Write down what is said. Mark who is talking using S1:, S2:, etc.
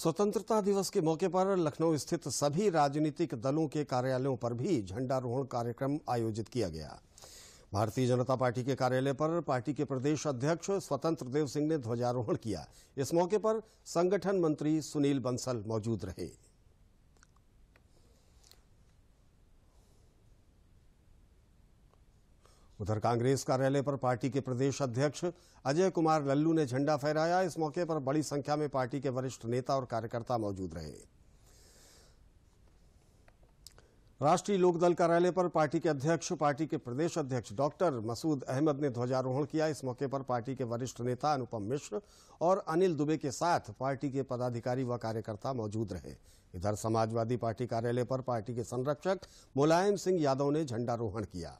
S1: स्वतंत्रता दिवस के मौके पर लखनऊ स्थित सभी राजनीतिक दलों के कार्यालयों पर भी झंडारोहण कार्यक्रम आयोजित किया गया भारतीय जनता पार्टी के कार्यालय पर पार्टी के प्रदेश अध्यक्ष स्वतंत्र देव सिंह ने ध्वजारोहण किया इस मौके पर संगठन मंत्री सुनील बंसल मौजूद रहे उधर कांग्रेस कार्यालय पर पार्टी के प्रदेश अध्यक्ष अजय कुमार लल्लू ने झंडा फहराया इस मौके पर बड़ी संख्या में पार्टी के वरिष्ठ नेता और कार्यकर्ता मौजूद रहे राष्ट्रीय लोकदल कार्यालय पर पार्टी के अध्यक्ष पार्टी के प्रदेश अध्यक्ष डॉक्टर मसूद अहमद ने ध्वजारोहण किया इस मौके पर पार्टी के वरिष्ठ नेता अनुपम मिश्र और अनिल दुबे के साथ पार्टी के पदाधिकारी व कार्यकर्ता मौजूद रहे इधर समाजवादी पार्टी कार्यालय पर पार्टी के संरक्षक मुलायम सिंह यादव ने झंडारोहण किया